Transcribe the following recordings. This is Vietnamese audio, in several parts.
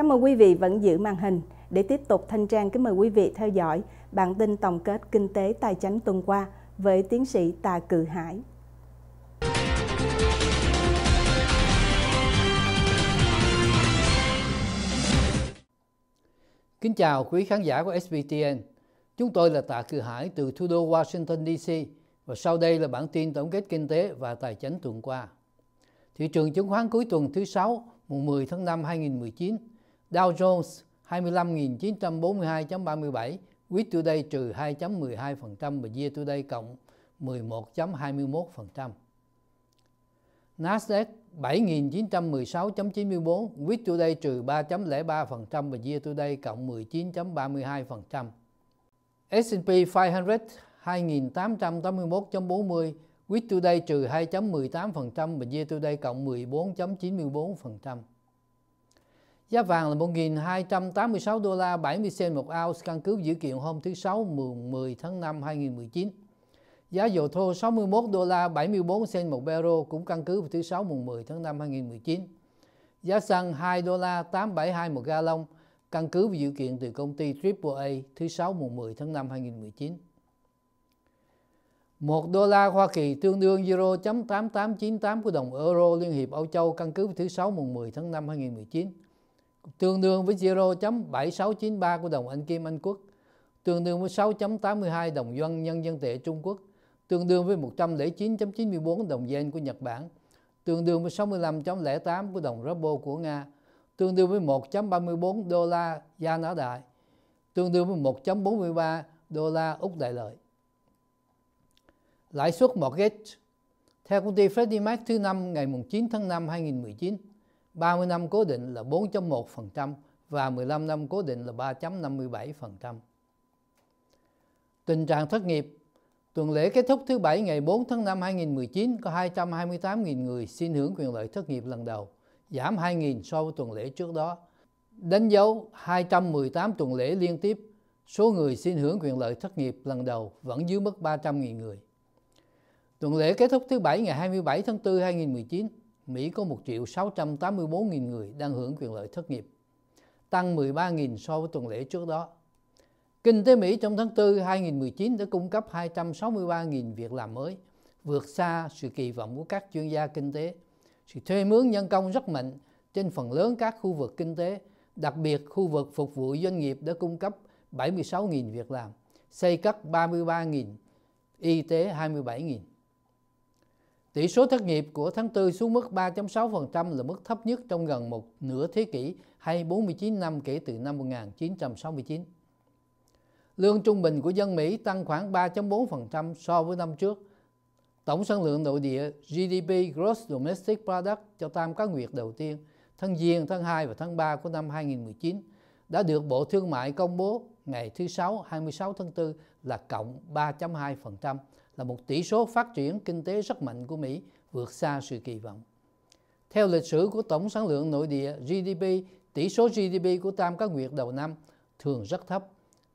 Cảm ơn quý vị vẫn giữ màn hình. Để tiếp tục thanh trang kính mời quý vị theo dõi bản tin tổng kết kinh tế tài chính tuần qua với tiến sĩ Tà Cự Hải. Kính chào quý khán giả của SBTN. Chúng tôi là Tạ Cự Hải từ thủ đô Washington DC và sau đây là bản tin tổng kết kinh tế và tài chính tuần qua. Thị trường chứng khoán cuối tuần thứ 6, mùng 10 tháng 5 2019 Dow Jones 25.942.37, Week Today trừ 2.12% và Year Today cộng 11.21%. Nasdaq 7.916.94, Week Today trừ 3.03% và Year Today cộng 19.32%. S&P 500 2.881.40, Week Today trừ 2.18% và Year Today cộng 14.94%. Giá vàng là 1.286 đô la 70 cent một ounce căn cứ dữ kiện hôm thứ Sáu 10 tháng 5 2019. Giá dầu thô 61 đô la 74 cent một barrel cũng căn cứ vào thứ Sáu mùng 10 tháng 5 2019. Giá xăng 2 đô la 872 một gallon căn cứ vào dự kiện từ công ty AAA thứ Sáu mùng 10 tháng 5 2019. 1 đô la Hoa Kỳ tương đương euro 8898 của đồng euro Liên hiệp Âu Châu căn cứ vào thứ Sáu mùng 10 tháng 5 2019 tương đương với 0.7693 của đồng Anh Kim Anh Quốc, tương đương với 6.82 đồng Yuan Nhân dân tệ Trung Quốc, tương đương với 109.94 đồng Yen của Nhật Bản, tương đương với 65.08 của đồng Ruble của Nga, tương đương với 1.34 đô la Gia Nã Đại, tương đương với 1.43 đô la Úc Đại Lợi. Lãi suất mortgage theo công ty Freddie Mac thứ năm ngày 9 tháng 5 2019, 30 năm cố định là 4.1% và 15 năm cố định là 3.57%. Tình trạng thất nghiệp Tuần lễ kết thúc thứ Bảy ngày 4 tháng 5 2019 có 228.000 người xin hưởng quyền lợi thất nghiệp lần đầu, giảm 2.000 so với tuần lễ trước đó. Đánh dấu 218 tuần lễ liên tiếp, số người xin hưởng quyền lợi thất nghiệp lần đầu vẫn dưới mức 300.000 người. Tuần lễ kết thúc thứ Bảy ngày 27 tháng 4 2019 Mỹ có 1 triệu 684 nghìn người đang hưởng quyền lợi thất nghiệp, tăng 13 nghìn so với tuần lễ trước đó. Kinh tế Mỹ trong tháng 4 2019 đã cung cấp 263 nghìn việc làm mới, vượt xa sự kỳ vọng của các chuyên gia kinh tế. Sự thuê mướn nhân công rất mạnh trên phần lớn các khu vực kinh tế, đặc biệt khu vực phục vụ doanh nghiệp đã cung cấp 76.000 việc làm, xây cất 33.000, y tế 27.000. Tỷ số thất nghiệp của tháng 4 xuống mức 3.6% là mức thấp nhất trong gần một nửa thế kỷ hay 49 năm kể từ năm 1969. Lương trung bình của dân Mỹ tăng khoảng 3.4% so với năm trước. Tổng sản lượng nội địa GDP Gross Domestic Product cho tam cá nguyệt đầu tiên tháng Giêng, tháng 2 và tháng 3 của năm 2019 đã được Bộ Thương mại công bố ngày thứ Sáu 26 tháng 4 là cộng 3.2%, là một tỷ số phát triển kinh tế rất mạnh của Mỹ vượt xa sự kỳ vọng. Theo lịch sử của tổng sản lượng nội địa GDP, tỷ số GDP của tam các nguyệt đầu năm thường rất thấp.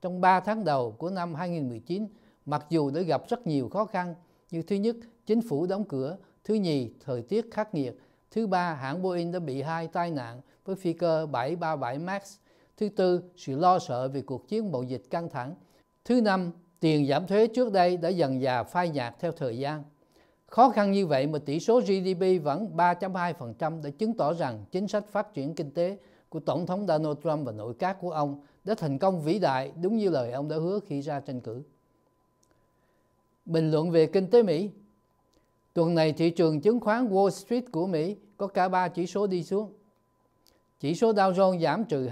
Trong 3 tháng đầu của năm 2019, mặc dù đã gặp rất nhiều khó khăn như thứ nhất, chính phủ đóng cửa, thứ nhì, thời tiết khắc nghiệt, thứ ba, hãng Boeing đã bị hai tai nạn với phi cơ 737 MAX, thứ tư, sự lo sợ về cuộc chiến mậu dịch căng thẳng, thứ năm, tiền giảm thuế trước đây đã dần dà phai nhạt theo thời gian. Khó khăn như vậy mà tỷ số GDP vẫn 3.2% đã chứng tỏ rằng chính sách phát triển kinh tế của Tổng thống Donald Trump và nội các của ông đã thành công vĩ đại đúng như lời ông đã hứa khi ra tranh cử. Bình luận về kinh tế Mỹ Tuần này thị trường chứng khoán Wall Street của Mỹ có cả ba chỉ số đi xuống. Chỉ số Dow Jones giảm trừ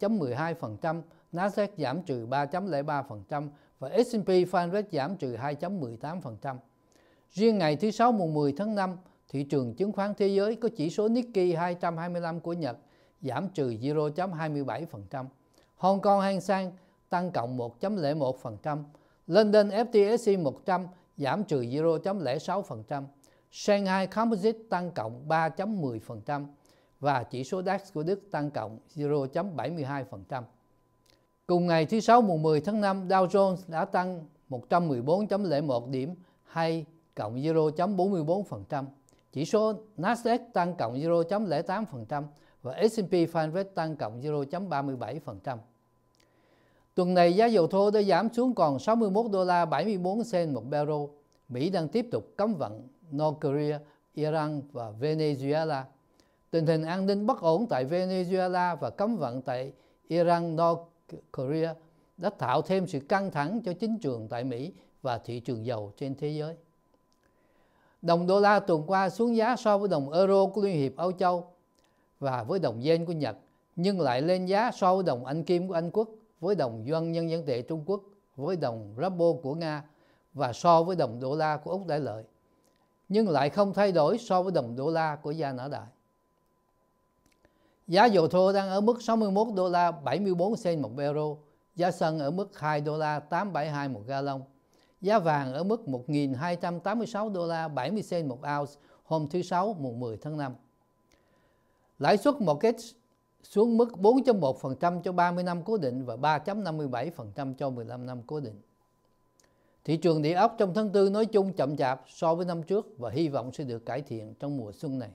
2.12%, Nasdaq giảm trừ 3.03% và S&P 500 giảm trừ 2.18%. Riêng ngày thứ Sáu mùng 10 tháng 5, thị trường chứng khoán thế giới có chỉ số Nikkei 225 của Nhật giảm trừ 0.27%. Hong Kong Hang Seng tăng cộng 1.01%. London FTSE 100 giảm trừ 0.06%. Shanghai Composite tăng cộng 3.10% và chỉ số DAX của Đức tăng cộng 0.72%. Cùng ngày thứ Sáu mùng 10 tháng 5, Dow Jones đã tăng 114.01 điểm hay cộng 0.44%. Chỉ số Nasdaq tăng cộng 0.08% và S&P 500 tăng cộng 0.37%. Tuần này giá dầu thô đã giảm xuống còn 61 đô la 74 sen một barrel. Mỹ đang tiếp tục cấm vận North Korea, Iran và Venezuela. Tình hình an ninh bất ổn tại Venezuela và cấm vận tại Iran, North Korea đã tạo thêm sự căng thẳng cho chính trường tại Mỹ và thị trường dầu trên thế giới. Đồng đô la tuần qua xuống giá so với đồng euro của Liên hiệp Âu Châu và với đồng yen của Nhật, nhưng lại lên giá so với đồng Anh Kim của Anh Quốc, với đồng Yuan Nhân dân tệ Trung Quốc, với đồng Ruble của Nga và so với đồng đô la của Úc Đại Lợi, nhưng lại không thay đổi so với đồng đô la của Gia Nã Đại. Giá dầu thô đang ở mức 61 đô la 74 cent một euro, giá sân ở mức 2 đô la 872 một gallon. Giá vàng ở mức 1.286 đô la 70 cent một ounce hôm thứ Sáu mùng 10 tháng 5. Lãi suất mortgage xuống mức 4.1% cho 30 năm cố định và 3.57% cho 15 năm cố định. Thị trường địa ốc trong tháng 4 nói chung chậm chạp so với năm trước và hy vọng sẽ được cải thiện trong mùa xuân này.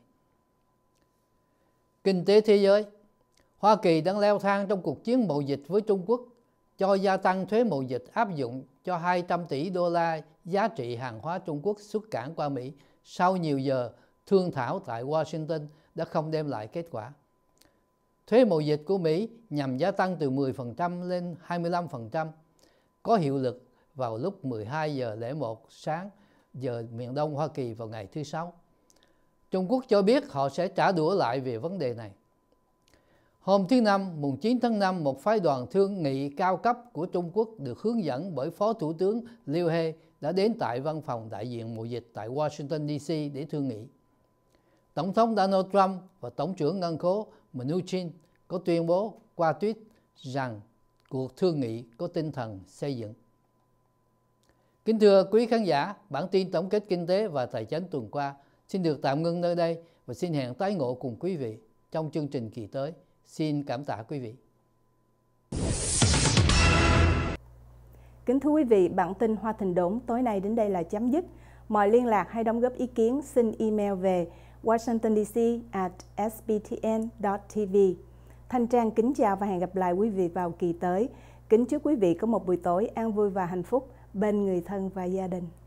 Kinh tế thế giới Hoa Kỳ đang leo thang trong cuộc chiến mậu dịch với Trung Quốc cho gia tăng thuế mậu dịch áp dụng cho 200 tỷ đô la giá trị hàng hóa Trung Quốc xuất cảng qua Mỹ sau nhiều giờ thương thảo tại Washington đã không đem lại kết quả. Thuế mậu dịch của Mỹ nhằm gia tăng từ 10% lên 25%, có hiệu lực vào lúc 12 giờ 01 sáng giờ miền Đông Hoa Kỳ vào ngày thứ Sáu. Trung Quốc cho biết họ sẽ trả đũa lại về vấn đề này. Hôm thứ Năm, mùng 9 tháng 5, một phái đoàn thương nghị cao cấp của Trung Quốc được hướng dẫn bởi Phó Thủ tướng Liu He đã đến tại văn phòng đại diện mùa dịch tại Washington DC để thương nghị. Tổng thống Donald Trump và Tổng trưởng Ngân khố Mnuchin có tuyên bố qua tweet rằng cuộc thương nghị có tinh thần xây dựng. Kính thưa quý khán giả, bản tin tổng kết kinh tế và tài chính tuần qua – Xin được tạm ngưng nơi đây và xin hẹn tái ngộ cùng quý vị trong chương trình kỳ tới. Xin cảm tạ quý vị. Kính thưa quý vị, bản tin Hoa Thịnh Đốn tối nay đến đây là chấm dứt. Mọi liên lạc hay đóng góp ý kiến xin email về washingtondc at sbtn.tv. Thanh Trang kính chào và hẹn gặp lại quý vị vào kỳ tới. Kính chúc quý vị có một buổi tối an vui và hạnh phúc bên người thân và gia đình.